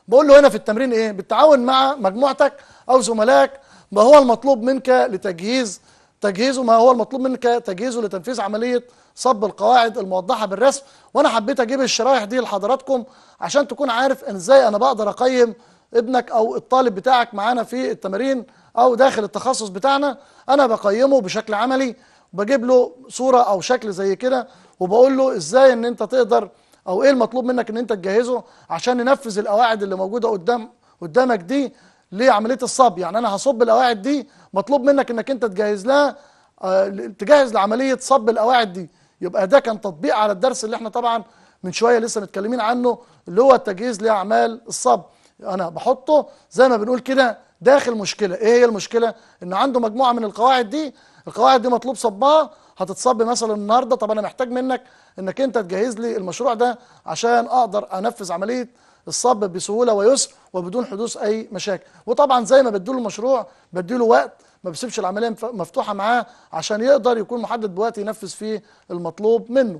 Speaker 1: بقول له هنا في التمرين ايه بالتعاون مع مجموعتك او زملائك ما هو المطلوب منك لتجهيز تجهيزه ما هو المطلوب منك تجهيزه لتنفيذ عمليه صب القواعد الموضحه بالرسم وانا حبيت اجيب الشرايح دي لحضراتكم عشان تكون عارف ان ازاي انا بقدر اقيم ابنك او الطالب بتاعك معانا في التمارين او داخل التخصص بتاعنا انا بقيمه بشكل عملي وبجيب له صوره او شكل زي كده وبقول له ازاي ان انت تقدر او ايه المطلوب منك ان انت تجهزه عشان ننفذ القواعد اللي موجوده قدام قدامك دي لعمليه الصب يعني انا هصب القواعد دي مطلوب منك انك انت تجهز لها آه، تجهز لعمليه صب القواعد دي يبقى ده كان تطبيق على الدرس اللي احنا طبعا من شويه لسه متكلمين عنه اللي هو التجهيز لاعمال الصب انا بحطه زي ما بنقول كده داخل مشكله ايه هي المشكله ان عنده مجموعه من القواعد دي القواعد دي مطلوب صبها هتتصب مثلا النهارده طب انا محتاج منك انك انت تجهز لي المشروع ده عشان اقدر انفذ عمليه الصب بسهوله ويسر وبدون حدوث اي مشاكل وطبعا زي ما بديله المشروع بديله وقت ما بسيبش العمليه مفتوحه معاه عشان يقدر يكون محدد بوقت ينفذ فيه المطلوب منه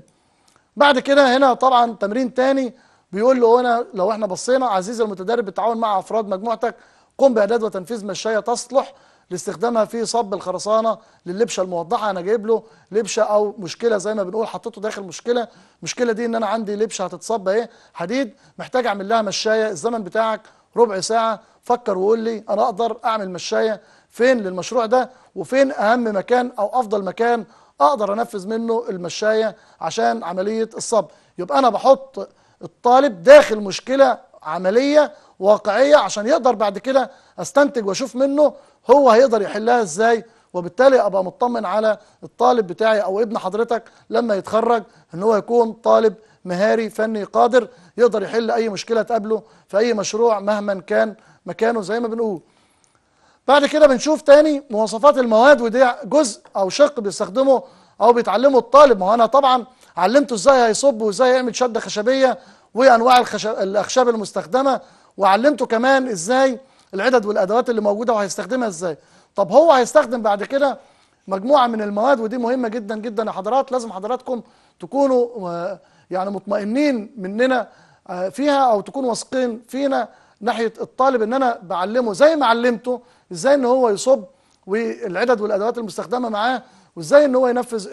Speaker 1: بعد كده هنا طبعا تمرين تاني بيقول له هنا لو احنا بصينا عزيزي المتدرب بالتعاون مع افراد مجموعتك قم باعداد وتنفيذ مشايه تصلح لاستخدامها في صب الخرسانه للبشه الموضحه انا جايب له لبشه او مشكله زي ما بنقول حطيته داخل مشكله المشكله دي ان انا عندي لبشه هتتصب اهي حديد محتاج اعمل لها مشايه الزمن بتاعك ربع ساعه فكر وقول لي انا اقدر اعمل مشايه فين للمشروع ده وفين اهم مكان او افضل مكان اقدر انفذ منه المشايه عشان عمليه الصب يبقى انا بحط الطالب داخل مشكله عمليه واقعية عشان يقدر بعد كده استنتج واشوف منه هو هيقدر يحلها ازاي وبالتالي ابقى مطمن على الطالب بتاعي او ابن حضرتك لما يتخرج ان هو يكون طالب مهاري فني قادر يقدر يحل اي مشكله تقابله في اي مشروع مهما كان مكانه زي ما بنقول بعد كده بنشوف تاني مواصفات المواد ودي جزء او شق بيستخدمه او بيتعلمه الطالب ما هو انا طبعا علمته ازاي هيصب وازاي يعمل شده خشبيه وانواع الخشب الاخشاب المستخدمه وعلمته كمان ازاي العدد والادوات اللي موجوده وهيستخدمها ازاي طب هو هيستخدم بعد كده مجموعه من المواد ودي مهمه جدا جدا يا حضرات لازم حضراتكم تكونوا آه، يعني مطمئنين مننا آه، فيها او تكونوا واثقين فينا ناحيه الطالب ان انا بعلمه زي ما علمته ازاي ان هو يصب والعدد والادوات المستخدمه معاه وازاي ان هو ينفذ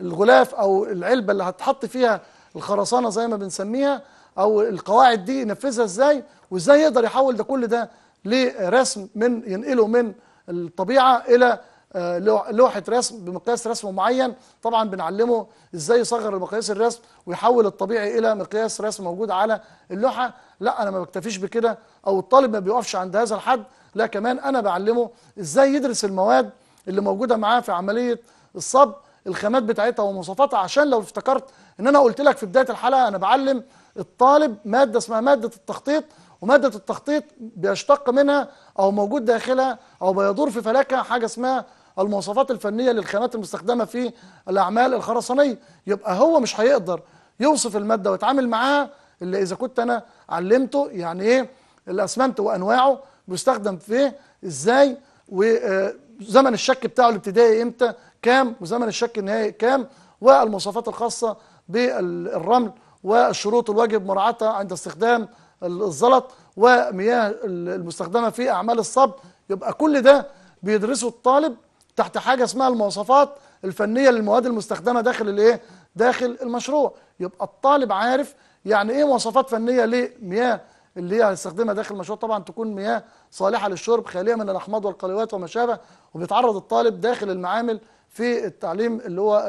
Speaker 1: الغلاف او العلبه اللي هتحط فيها الخرسانه زي ما بنسميها او القواعد دي ينفذها ازاي وازاي يقدر يحول ده كل ده لرسم من ينقله من الطبيعه الى آه، لوحه رسم بمقياس رسم معين طبعا بنعلمه ازاي يصغر مقياس الرسم ويحول الطبيعي الى مقياس رسم موجود على اللوحه لا انا ما بكتفيش بكده او الطالب ما بيقفش عند هذا الحد لا كمان انا بعلمه ازاي يدرس المواد اللي موجوده معاه في عمليه الصب الخامات بتاعتها ومواصفاتها عشان لو افتكرت ان انا قلت لك في بدايه الحلقه انا بعلم الطالب مادة اسمها مادة التخطيط ومادة التخطيط بيشتق منها أو موجود داخلها أو بيدور في فلكها حاجة اسمها المواصفات الفنية للخامات المستخدمة في الأعمال الخرسانية يبقى هو مش هيقدر يوصف المادة ويتعامل معاها إلا إذا كنت أنا علمته يعني إيه الأسمنت وأنواعه بيستخدم في إزاي وزمن آه، الشك بتاعه الابتدائي إمتى كام وزمن الشك النهائي كام والمواصفات الخاصة بالرمل وشروط الواجب مراعاتها عند استخدام الزلط ومياه المستخدمة في أعمال الصب يبقى كل ده بيدرسه الطالب تحت حاجة اسمها المواصفات الفنية للمواد المستخدمة داخل الايه داخل المشروع يبقى الطالب عارف يعني ايه مواصفات فنية لمياه اللي هي هيستخدمها داخل المشروع طبعا تكون مياه صالحه للشرب خاليه من الاحماض والقلوات وما شابه وبيتعرض الطالب داخل المعامل في التعليم اللي هو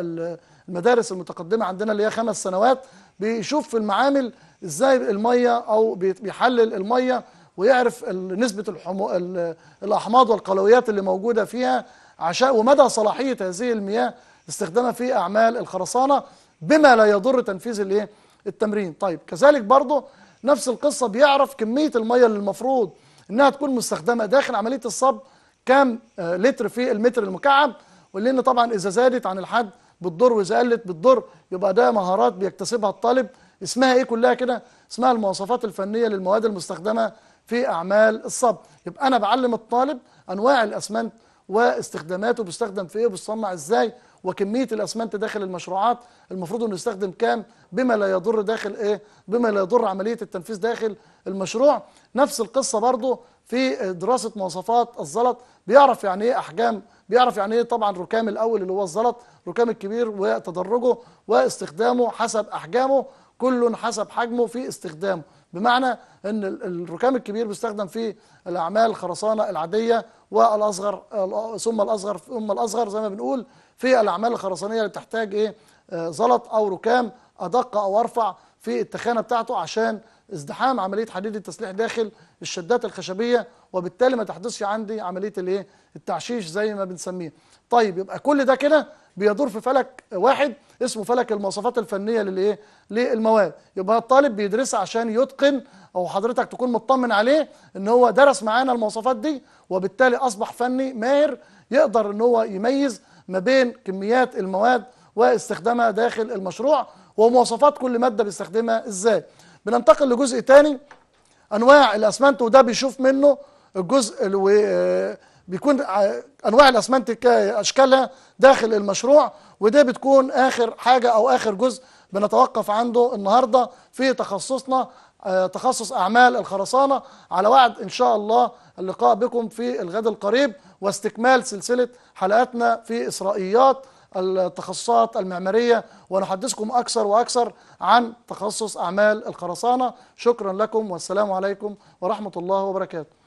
Speaker 1: المدارس المتقدمه عندنا اللي هي خمس سنوات بيشوف في المعامل ازاي الميه او بيحلل الميه ويعرف نسبه الحمو... الاحماض والقلويات اللي موجوده فيها عشان ومدى صلاحيه هذه المياه استخدامها في اعمال الخرسانه بما لا يضر تنفيذ الايه التمرين طيب كذلك برضه نفس القصة بيعرف كمية المية اللي المفروض انها تكون مستخدمة داخل عملية الصب كام آه، لتر في المتر المكعب ولان طبعا اذا زادت عن الحد بتضر واذا قلت بتضر يبقى ده مهارات بيكتسبها الطالب اسمها ايه كلها كده اسمها المواصفات الفنيه للمواد المستخدمه في اعمال الصب يبقى انا بعلم الطالب انواع الاسمنت واستخداماته بيستخدم في ايه وبيصنع ازاي وكميه الاسمنت داخل المشروعات المفروض انه يستخدم كام بما لا يضر داخل ايه بما لا يضر عمليه التنفيذ داخل المشروع نفس القصه برضه في دراسه مواصفات الزلط بيعرف يعني ايه احجام بيعرف يعني ايه طبعا ركام الاول اللي هو الزلط ركام الكبير وتدرجه واستخدامه حسب احجامه كل حسب حجمه في استخدامه بمعنى ان الركام الكبير بيستخدم في الاعمال الخرسانه العاديه والاصغر ثم الاصغر ثم الاصغر زي ما بنقول في الاعمال الخرسانيه اللي بتحتاج ايه آه، زلط او ركام ادق او ارفع في التخانه بتاعته عشان ازدحام عمليه حديد التسليح داخل الشدات الخشبيه وبالتالي ما تحدثش عندي عمليه الايه التعشيش زي ما بنسميه طيب يبقى كل ده كده بيدور في فلك واحد اسمه فلك المواصفات الفنيه للايه للمواد يبقى الطالب بيدرسها عشان يتقن او حضرتك تكون مطمن عليه ان هو درس معانا المواصفات دي وبالتالي اصبح فني ماهر يقدر ان هو يميز ما بين كميات المواد واستخدامها داخل المشروع ومواصفات كل ماده بيستخدمها ازاي بننتقل لجزء تاني انواع الاسمنت وده بيشوف منه الجزء آه، بيكون انواع الاسمنت اشكالها داخل المشروع وده بتكون اخر حاجه او اخر جزء بنتوقف عنده النهارده في تخصصنا آه، تخصص اعمال الخرسانه على وعد ان شاء الله اللقاء بكم في الغد القريب واستكمال سلسله حلقاتنا في اسرائيات التخصصات المعماريه ونحدثكم اكثر واكثر عن تخصص اعمال الخرسانه شكرا لكم والسلام عليكم ورحمه الله وبركاته